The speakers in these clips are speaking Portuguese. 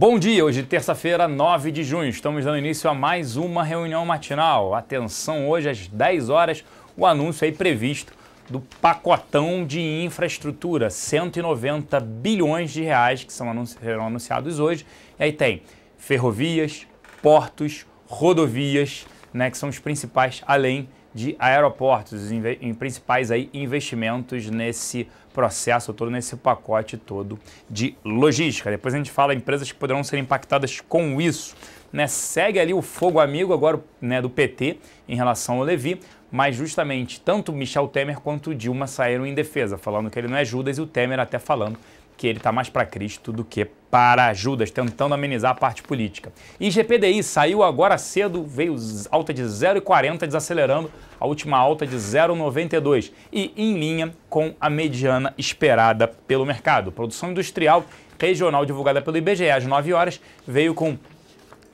Bom dia, hoje terça-feira, 9 de junho. Estamos dando início a mais uma reunião matinal. Atenção, hoje às 10 horas, o anúncio aí previsto do pacotão de infraestrutura, 190 bilhões de reais que são anunci serão anunciados hoje. E aí tem ferrovias, portos, rodovias, né, que são os principais, além de de aeroportos, em, em principais aí investimentos nesse processo todo, nesse pacote todo de logística. Depois a gente fala empresas que poderão ser impactadas com isso. Né? Segue ali o fogo amigo agora né, do PT em relação ao Levi, mas justamente tanto Michel Temer quanto Dilma saíram em defesa, falando que ele não é Judas e o Temer até falando que ele está mais para Cristo do que para Judas, tentando amenizar a parte política. E GPDI saiu agora cedo, veio alta de 0,40, desacelerando a última alta de 0,92 e em linha com a mediana esperada pelo mercado. Produção industrial regional divulgada pelo IBGE às 9 horas veio com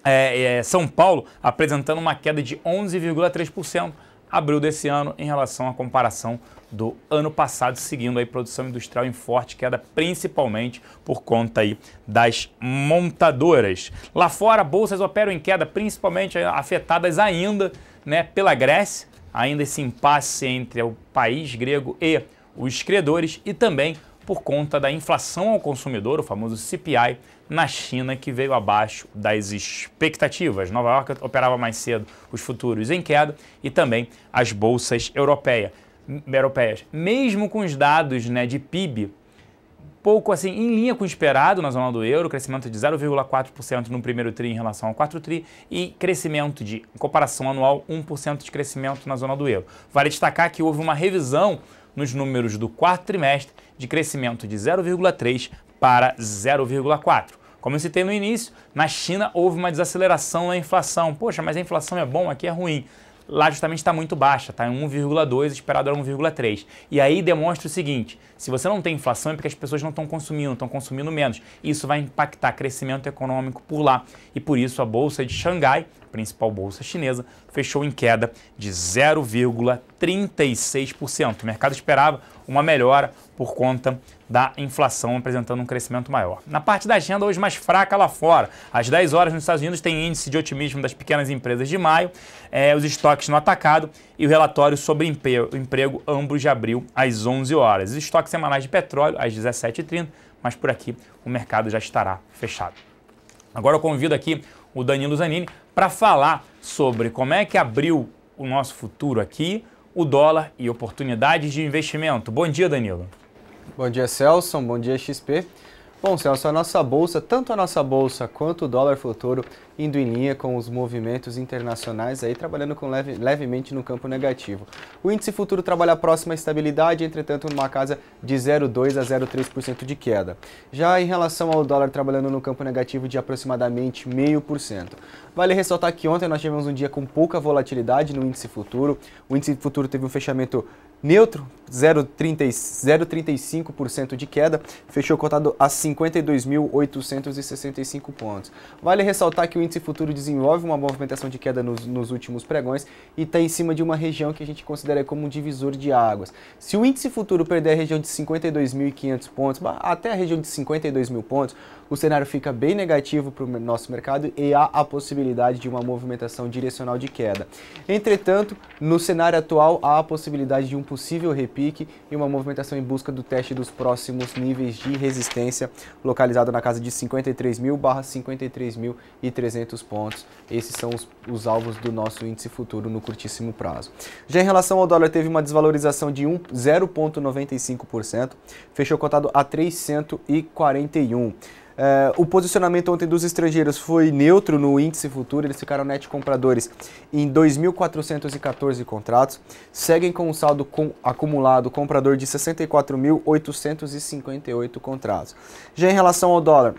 é, é, São Paulo apresentando uma queda de 11,3% abril desse ano em relação à comparação do ano passado, seguindo aí produção industrial em forte queda, principalmente por conta aí das montadoras. Lá fora, bolsas operam em queda, principalmente afetadas ainda né, pela Grécia, ainda esse impasse entre o país grego e os credores e também por conta da inflação ao consumidor, o famoso CPI, na China, que veio abaixo das expectativas. Nova York operava mais cedo os futuros em queda e também as bolsas europeia, europeias. Mesmo com os dados né, de PIB pouco assim em linha com o esperado na zona do euro, crescimento de 0,4% no primeiro tri em relação ao 4 tri e crescimento de, em comparação anual, 1% de crescimento na zona do euro. Vale destacar que houve uma revisão nos números do quarto trimestre, de crescimento de 0,3 para 0,4. Como eu citei no início, na China houve uma desaceleração na inflação. Poxa, mas a inflação é bom, aqui é ruim lá justamente está muito baixa, está em 1,2, esperado era 1,3. E aí demonstra o seguinte: se você não tem inflação é porque as pessoas não estão consumindo, estão consumindo menos. Isso vai impactar crescimento econômico por lá. E por isso a bolsa de Xangai, principal bolsa chinesa, fechou em queda de 0,36%. O mercado esperava uma melhora por conta da inflação apresentando um crescimento maior. Na parte da agenda, hoje mais fraca lá fora. Às 10 horas nos Estados Unidos tem índice de otimismo das pequenas empresas de maio, é, os estoques no atacado e o relatório sobre emprego, emprego ambos de abril às 11 horas. Os estoques semanais de petróleo às 17h30, mas por aqui o mercado já estará fechado. Agora eu convido aqui o Danilo Zanini para falar sobre como é que abriu o nosso futuro aqui, o dólar e oportunidades de investimento. Bom dia, Danilo. Bom dia, Celso. Bom dia, XP. Bom, Celso, a nossa bolsa, tanto a nossa bolsa quanto o dólar futuro, indo em linha com os movimentos internacionais, aí trabalhando com leve, levemente no campo negativo. O índice futuro trabalha próximo à estabilidade, entretanto, numa casa de 0,2 a 0,3% de queda. Já em relação ao dólar, trabalhando no campo negativo de aproximadamente 0,5%. Vale ressaltar que ontem nós tivemos um dia com pouca volatilidade no índice futuro. O índice futuro teve um fechamento neutro, 0,35% de queda, fechou cotado a 52.865 pontos. Vale ressaltar que o índice futuro desenvolve uma movimentação de queda nos, nos últimos pregões e está em cima de uma região que a gente considera como um divisor de águas. Se o índice futuro perder a região de 52.500 pontos, até a região de 52.000 mil pontos, o cenário fica bem negativo para o nosso mercado e há a possibilidade de uma movimentação direcional de queda. Entretanto, no cenário atual há a possibilidade de um possível repique e uma movimentação em busca do teste dos próximos níveis de resistência, localizado na casa de 53 mil barra 53.300 pontos. Esses são os, os alvos do nosso índice futuro no curtíssimo prazo. Já em relação ao dólar, teve uma desvalorização de 0,95%, fechou cotado a 341. É, o posicionamento ontem dos estrangeiros foi neutro no índice futuro, eles ficaram net compradores em 2.414 contratos, seguem com um saldo com, acumulado comprador de 64.858 contratos. Já em relação ao dólar,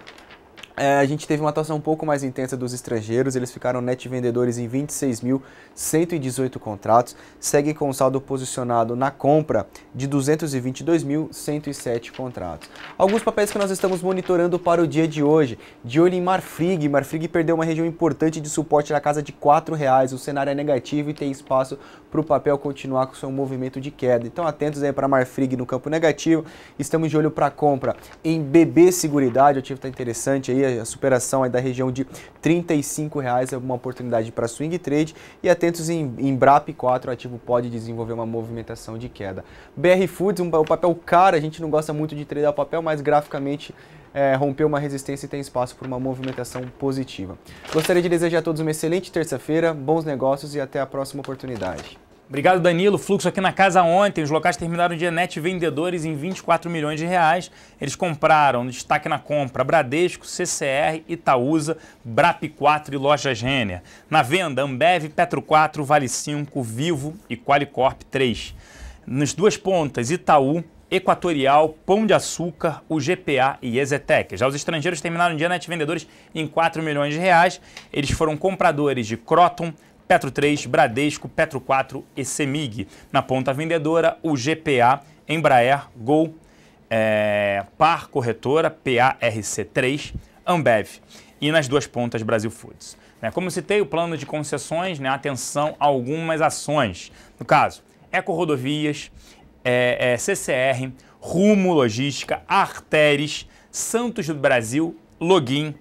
é, a gente teve uma atuação um pouco mais intensa dos estrangeiros, eles ficaram net vendedores em 26.118 contratos, segue com saldo posicionado na compra de 222.107 contratos. Alguns papéis que nós estamos monitorando para o dia de hoje, de olho em Marfrig, Marfrig perdeu uma região importante de suporte na casa de R$ reais. o cenário é negativo e tem espaço para o papel continuar com seu movimento de queda. Então atentos aí para Marfrig no campo negativo, estamos de olho para compra em BB Seguridade, o ativo está interessante aí, a superação da região de R$ 35,00 é uma oportunidade para swing trade e atentos em, em BRAP 4, o ativo pode desenvolver uma movimentação de queda. BR Foods, um, o papel caro, a gente não gosta muito de treinar o papel, mas graficamente é, rompeu uma resistência e tem espaço para uma movimentação positiva. Gostaria de desejar a todos uma excelente terça-feira, bons negócios e até a próxima oportunidade. Obrigado, Danilo. Fluxo aqui na casa ontem. Os locais terminaram dia net vendedores em 24 milhões de reais. Eles compraram, destaque na compra, Bradesco, CCR, Itaúsa, Brap 4 e Loja Gênia. Na venda, Ambev, Petro 4, Vale 5, Vivo e Qualicorp 3. Nas duas pontas, Itaú, Equatorial, Pão de Açúcar, o GPA e Exetec. Já os estrangeiros terminaram dia net vendedores em 4 milhões de reais. Eles foram compradores de Croton, Petro 3, Bradesco, Petro 4 e Semig. Na ponta vendedora, o GPA, Embraer, Gol, é, Par Corretora, PARC3, Ambev. E nas duas pontas, Brasil Foods. Né, como citei, o plano de concessões, né, atenção a algumas ações. No caso, Eco Rodovias, é, é, CCR, Rumo Logística, Arteres, Santos do Brasil, Login,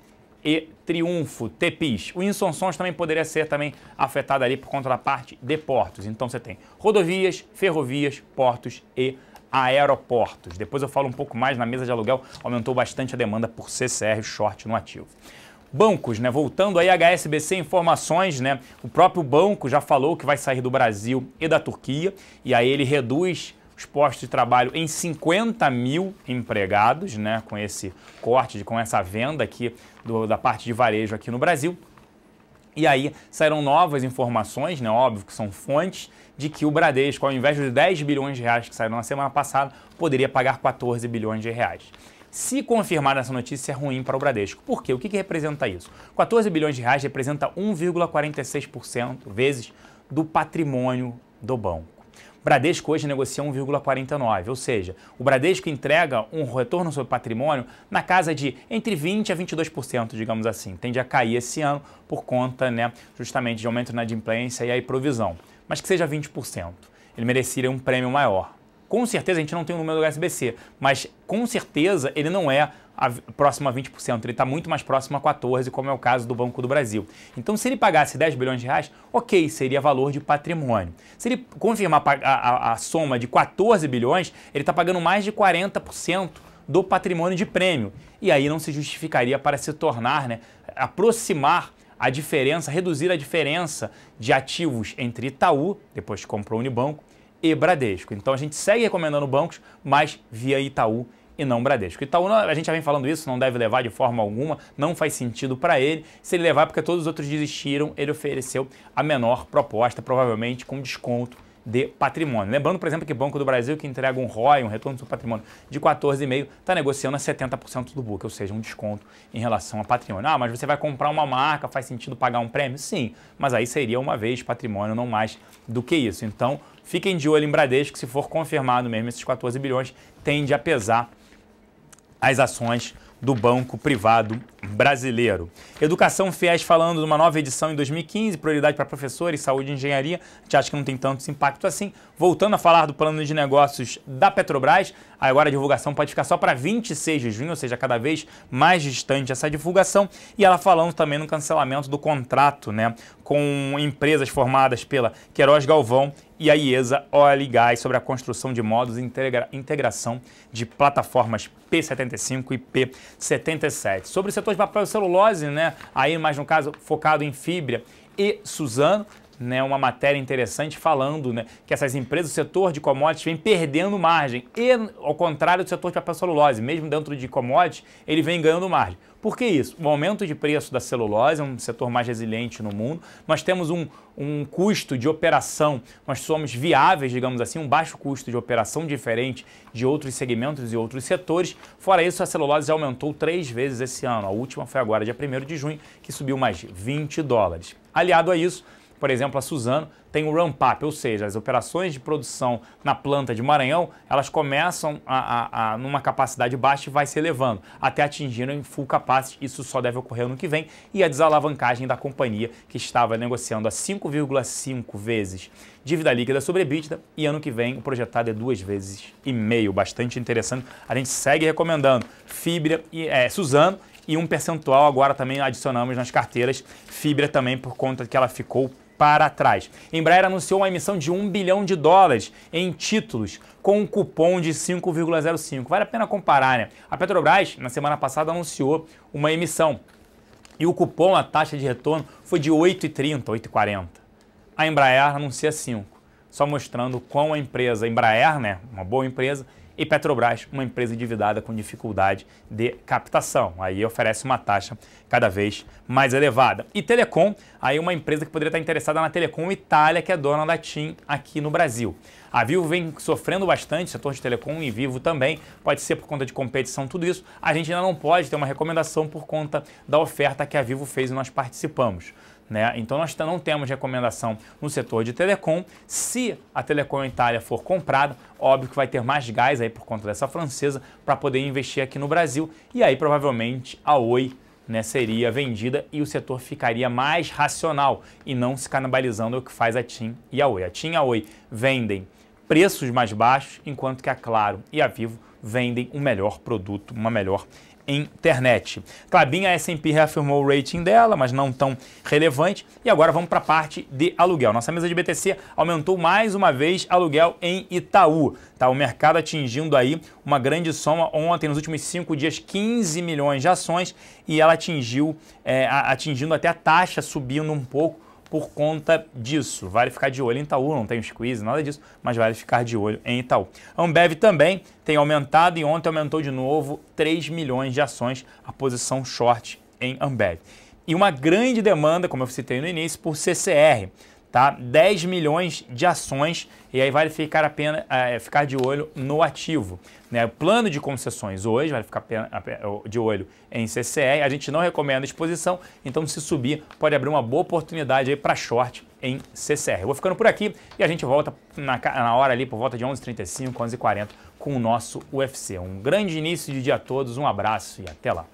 e Triunfo, Tepis. O Insonsons também poderia ser também afetado ali por conta da parte de portos. Então você tem rodovias, ferrovias, portos e aeroportos. Depois eu falo um pouco mais na mesa de aluguel, aumentou bastante a demanda por CCR short no ativo. Bancos, né? Voltando aí, HSBC Informações, né? O próprio banco já falou que vai sair do Brasil e da Turquia, e aí ele reduz os postos de trabalho em 50 mil empregados, né, com esse corte, com essa venda aqui do, da parte de varejo aqui no Brasil. E aí saíram novas informações, né, óbvio que são fontes, de que o Bradesco, ao invés dos 10 bilhões de reais que saíram na semana passada, poderia pagar 14 bilhões de reais. Se confirmar essa notícia, é ruim para o Bradesco. Por quê? O que, que representa isso? 14 bilhões de reais representa 1,46% vezes do patrimônio do banco. Bradesco hoje negocia 1,49, ou seja, o Bradesco entrega um retorno sobre patrimônio na casa de entre 20% a 22%, digamos assim. Tende a cair esse ano por conta, né, justamente de aumento na adimplência e aí provisão, mas que seja 20%. Ele mereceria um prêmio maior com certeza a gente não tem o número do HSBC, mas com certeza ele não é a, próximo a 20%, ele está muito mais próximo a 14%, como é o caso do Banco do Brasil. Então, se ele pagasse 10 bilhões de reais, ok, seria valor de patrimônio. Se ele confirmar a, a, a soma de 14 bilhões, ele está pagando mais de 40% do patrimônio de prêmio. E aí não se justificaria para se tornar, né, aproximar a diferença, reduzir a diferença de ativos entre Itaú, depois que comprou o Unibanco, e Bradesco. Então a gente segue recomendando bancos, mas via Itaú e não Bradesco. Itaú, a gente já vem falando isso, não deve levar de forma alguma, não faz sentido para ele. Se ele levar, é porque todos os outros desistiram, ele ofereceu a menor proposta, provavelmente com desconto de patrimônio. Lembrando, por exemplo, que o Banco do Brasil, que entrega um ROI, um retorno sobre patrimônio de 14,5%, está negociando a 70% do book, ou seja, um desconto em relação a patrimônio. Ah, mas você vai comprar uma marca, faz sentido pagar um prêmio? Sim, mas aí seria uma vez patrimônio, não mais do que isso. Então, Fiquem de olho em Bradesco, que se for confirmado mesmo esses 14 bilhões, tende a pesar as ações do banco privado brasileiro. Educação FIES falando de uma nova edição em 2015, prioridade para professores, saúde e engenharia. A gente acha que não tem tanto impacto assim. Voltando a falar do plano de negócios da Petrobras, agora a divulgação pode ficar só para 26 de junho, ou seja, cada vez mais distante essa divulgação. E ela falando também no cancelamento do contrato né, com empresas formadas pela Queiroz Galvão e a IESA Oil e Gás sobre a construção de modos de integra integração de plataformas P75 e P77. Sobre o setor de papel e celulose, né, aí mais no caso focado em fibra e Suzano, né, uma matéria interessante falando né, que essas empresas, o setor de commodities vem perdendo margem. E, ao contrário do setor de papel celulose, mesmo dentro de commodities, ele vem ganhando margem. Por que isso? O aumento de preço da celulose é um setor mais resiliente no mundo. Nós temos um, um custo de operação, nós somos viáveis, digamos assim, um baixo custo de operação diferente de outros segmentos e outros setores. Fora isso, a celulose já aumentou três vezes esse ano. A última foi agora, dia 1 de junho, que subiu mais 20 dólares. Aliado a isso, por exemplo, a Suzano tem o ramp-up, ou seja, as operações de produção na planta de Maranhão, elas começam a, a, a, numa capacidade baixa e vai se elevando, até atingirem full capacity, isso só deve ocorrer ano que vem, e a desalavancagem da companhia, que estava negociando a 5,5 vezes dívida líquida sobre EBITDA, e ano que vem o projetado é duas vezes e meio, bastante interessante. A gente segue recomendando Fibra e é, Suzano, e um percentual agora também adicionamos nas carteiras Fibra também por conta que ela ficou para trás. Embraer anunciou uma emissão de 1 bilhão de dólares em títulos com um cupom de 5,05. Vale a pena comparar, né? A Petrobras, na semana passada, anunciou uma emissão e o cupom, a taxa de retorno, foi de 8,30, 8,40. A Embraer anuncia 5, só mostrando quão a empresa, a Embraer, né, uma boa empresa, e Petrobras, uma empresa endividada com dificuldade de captação. Aí oferece uma taxa cada vez mais elevada. E Telecom, aí uma empresa que poderia estar interessada na Telecom Itália, que é dona da TIM aqui no Brasil. A Vivo vem sofrendo bastante, setor de Telecom e Vivo também, pode ser por conta de competição, tudo isso. A gente ainda não pode ter uma recomendação por conta da oferta que a Vivo fez e nós participamos. Né? Então nós não temos recomendação no setor de telecom. Se a Telecom Itália for comprada, óbvio que vai ter mais gás aí por conta dessa francesa para poder investir aqui no Brasil. E aí provavelmente a Oi né, seria vendida e o setor ficaria mais racional e não se canibalizando é o que faz a TIM e a Oi. A TIM e a Oi vendem preços mais baixos, enquanto que a Claro e a Vivo vendem um melhor produto, uma melhor internet. Clabin, a S&P reafirmou o rating dela, mas não tão relevante. E agora vamos para a parte de aluguel. Nossa mesa de BTC aumentou mais uma vez aluguel em Itaú. Tá, o mercado atingindo aí uma grande soma ontem, nos últimos cinco dias, 15 milhões de ações e ela atingiu, é, atingindo até a taxa, subindo um pouco por conta disso. Vale ficar de olho em Itaú, não tem squeeze, nada disso, mas vale ficar de olho em Itaú. A Ambev também tem aumentado e ontem aumentou de novo 3 milhões de ações a posição short em Ambev. E uma grande demanda, como eu citei no início, por CCR tá? 10 milhões de ações e aí vale ficar apenas é, ficar de olho no ativo, né? O plano de concessões hoje vale ficar de olho em CCR. A gente não recomenda exposição, então se subir pode abrir uma boa oportunidade aí para short em CCR. vou ficando por aqui e a gente volta na, na hora ali por volta de 11h35, 11h40 com o nosso UFC. Um grande início de dia a todos, um abraço e até lá.